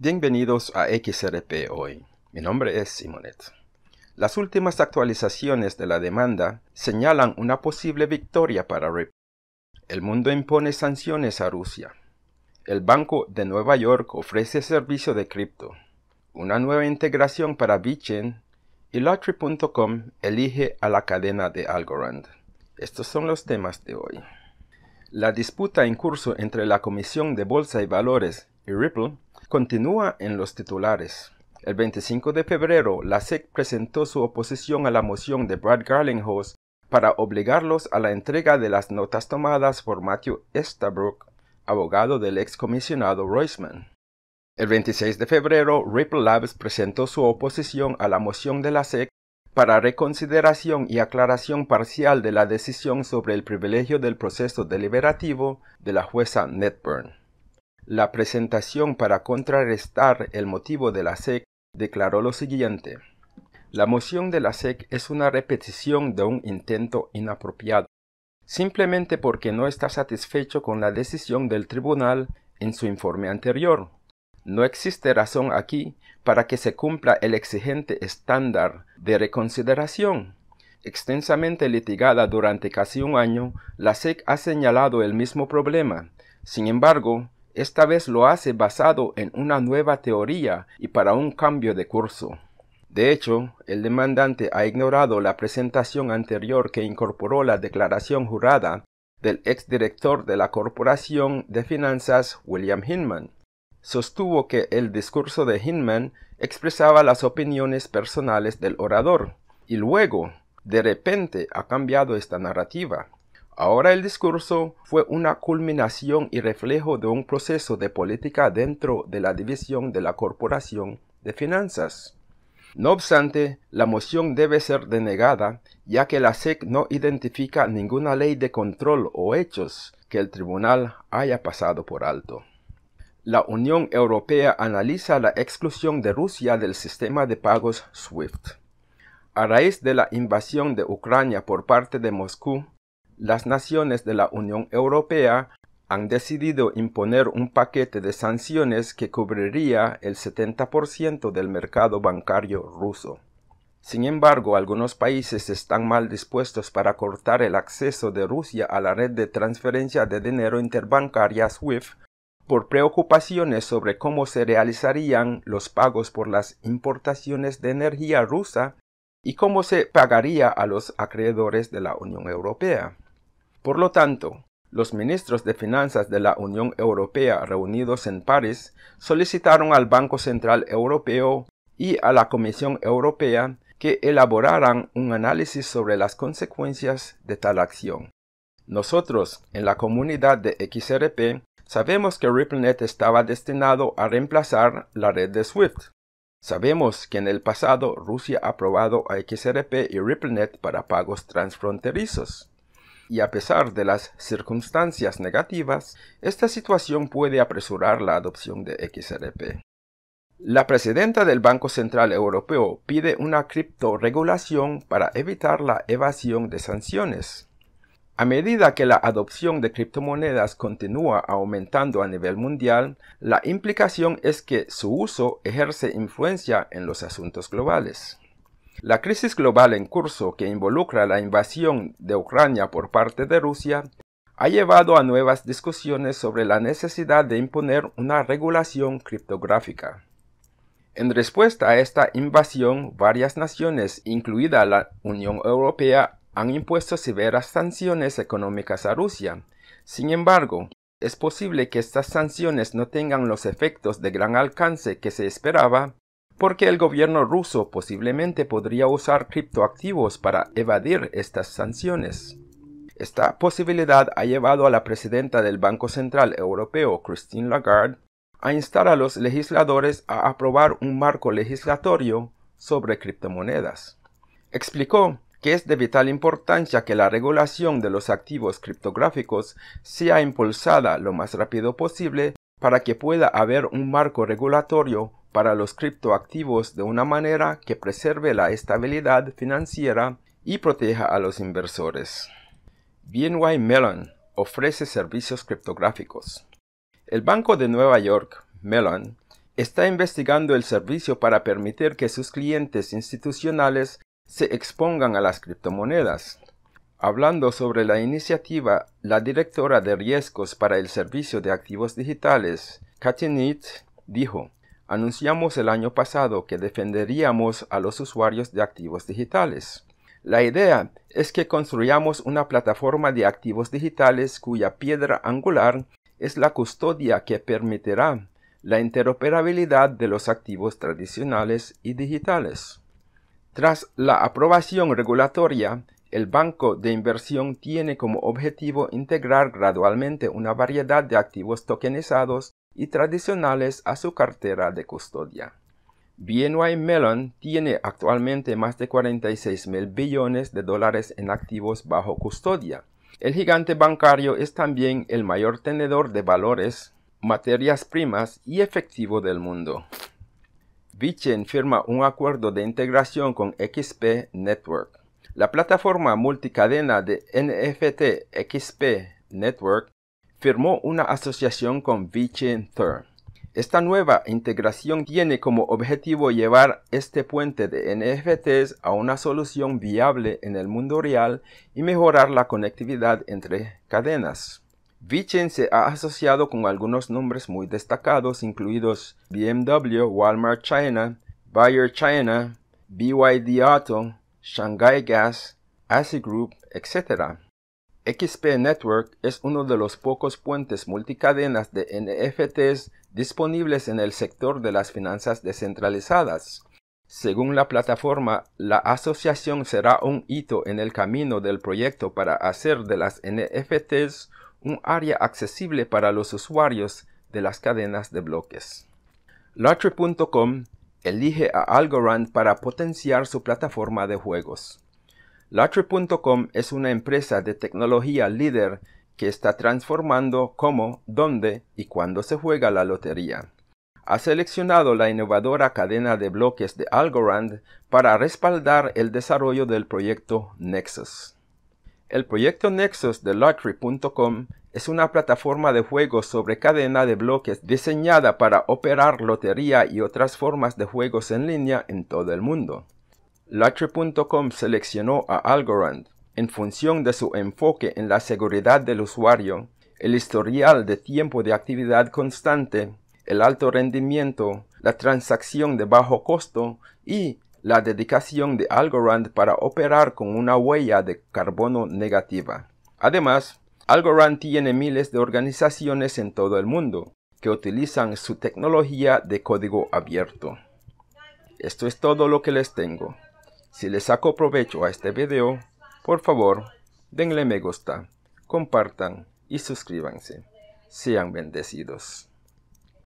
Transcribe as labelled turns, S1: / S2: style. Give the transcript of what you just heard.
S1: Bienvenidos a XRP Hoy. Mi nombre es Simonet. Las últimas actualizaciones de la demanda señalan una posible victoria para Ripple. El mundo impone sanciones a Rusia. El Banco de Nueva York ofrece servicio de cripto. Una nueva integración para VeChain y Lottery.com elige a la cadena de Algorand. Estos son los temas de hoy. La disputa en curso entre la Comisión de Bolsa y Valores y Ripple Continúa en los titulares. El 25 de febrero, la SEC presentó su oposición a la moción de Brad Garlinghouse para obligarlos a la entrega de las notas tomadas por Matthew Estabrook, abogado del excomisionado Roisman. El 26 de febrero, Ripple Labs presentó su oposición a la moción de la SEC para reconsideración y aclaración parcial de la decisión sobre el privilegio del proceso deliberativo de la jueza Netburn la presentación para contrarrestar el motivo de la SEC, declaró lo siguiente. La moción de la SEC es una repetición de un intento inapropiado, simplemente porque no está satisfecho con la decisión del tribunal en su informe anterior. No existe razón aquí para que se cumpla el exigente estándar de reconsideración. Extensamente litigada durante casi un año, la SEC ha señalado el mismo problema. Sin embargo, esta vez lo hace basado en una nueva teoría y para un cambio de curso. De hecho, el demandante ha ignorado la presentación anterior que incorporó la declaración jurada del exdirector de la Corporación de Finanzas William Hinman. Sostuvo que el discurso de Hinman expresaba las opiniones personales del orador, y luego, de repente, ha cambiado esta narrativa. Ahora el discurso fue una culminación y reflejo de un proceso de política dentro de la división de la Corporación de Finanzas. No obstante, la moción debe ser denegada, ya que la SEC no identifica ninguna ley de control o hechos que el tribunal haya pasado por alto. La Unión Europea analiza la exclusión de Rusia del sistema de pagos SWIFT. A raíz de la invasión de Ucrania por parte de Moscú, las naciones de la Unión Europea han decidido imponer un paquete de sanciones que cubriría el 70% del mercado bancario ruso. Sin embargo, algunos países están mal dispuestos para cortar el acceso de Rusia a la red de transferencia de dinero interbancaria SWIFT por preocupaciones sobre cómo se realizarían los pagos por las importaciones de energía rusa y cómo se pagaría a los acreedores de la Unión Europea. Por lo tanto, los ministros de Finanzas de la Unión Europea reunidos en París solicitaron al Banco Central Europeo y a la Comisión Europea que elaboraran un análisis sobre las consecuencias de tal acción. Nosotros, en la comunidad de XRP, sabemos que RippleNet estaba destinado a reemplazar la red de SWIFT. Sabemos que en el pasado Rusia ha aprobado a XRP y RippleNet para pagos transfronterizos y a pesar de las circunstancias negativas, esta situación puede apresurar la adopción de XRP. La presidenta del Banco Central Europeo pide una criptoregulación para evitar la evasión de sanciones. A medida que la adopción de criptomonedas continúa aumentando a nivel mundial, la implicación es que su uso ejerce influencia en los asuntos globales. La crisis global en curso que involucra la invasión de Ucrania por parte de Rusia ha llevado a nuevas discusiones sobre la necesidad de imponer una regulación criptográfica. En respuesta a esta invasión, varias naciones, incluida la Unión Europea, han impuesto severas sanciones económicas a Rusia. Sin embargo, es posible que estas sanciones no tengan los efectos de gran alcance que se esperaba porque el gobierno ruso posiblemente podría usar criptoactivos para evadir estas sanciones. Esta posibilidad ha llevado a la presidenta del Banco Central Europeo, Christine Lagarde, a instar a los legisladores a aprobar un marco legislatorio sobre criptomonedas. Explicó que es de vital importancia que la regulación de los activos criptográficos sea impulsada lo más rápido posible para que pueda haber un marco regulatorio para los criptoactivos de una manera que preserve la estabilidad financiera y proteja a los inversores. BNY Mellon ofrece servicios criptográficos. El Banco de Nueva York, Mellon, está investigando el servicio para permitir que sus clientes institucionales se expongan a las criptomonedas. Hablando sobre la iniciativa, la directora de riesgos para el servicio de activos digitales, Katynit, dijo, anunciamos el año pasado que defenderíamos a los usuarios de activos digitales. La idea es que construyamos una plataforma de activos digitales cuya piedra angular es la custodia que permitirá la interoperabilidad de los activos tradicionales y digitales. Tras la aprobación regulatoria, el banco de inversión tiene como objetivo integrar gradualmente una variedad de activos tokenizados y tradicionales a su cartera de custodia. BNY Mellon tiene actualmente más de 46 mil billones de dólares en activos bajo custodia. El gigante bancario es también el mayor tenedor de valores, materias primas y efectivo del mundo. Bitchen firma un acuerdo de integración con XP Network. La plataforma multicadena de NFT XP Network firmó una asociación con Vichen Third. Esta nueva integración tiene como objetivo llevar este puente de NFTs a una solución viable en el mundo real y mejorar la conectividad entre cadenas. VeChain se ha asociado con algunos nombres muy destacados, incluidos BMW, Walmart China, Bayer China, BYD Auto, Shanghai Gas, ASI Group, etc. XP Network es uno de los pocos puentes multicadenas de NFTs disponibles en el sector de las finanzas descentralizadas. Según la plataforma, la asociación será un hito en el camino del proyecto para hacer de las NFTs un área accesible para los usuarios de las cadenas de bloques. Lottery.com elige a Algorand para potenciar su plataforma de juegos. Lottery.com es una empresa de tecnología líder que está transformando cómo, dónde y cuándo se juega la lotería. Ha seleccionado la innovadora cadena de bloques de Algorand para respaldar el desarrollo del proyecto Nexus. El proyecto Nexus de Lottery.com es una plataforma de juegos sobre cadena de bloques diseñada para operar lotería y otras formas de juegos en línea en todo el mundo. Latre.com seleccionó a Algorand en función de su enfoque en la seguridad del usuario, el historial de tiempo de actividad constante, el alto rendimiento, la transacción de bajo costo y la dedicación de Algorand para operar con una huella de carbono negativa. Además, Algorand tiene miles de organizaciones en todo el mundo que utilizan su tecnología de código abierto. Esto es todo lo que les tengo. Si les saco provecho a este video, por favor, denle me gusta, compartan y suscríbanse. Sean bendecidos.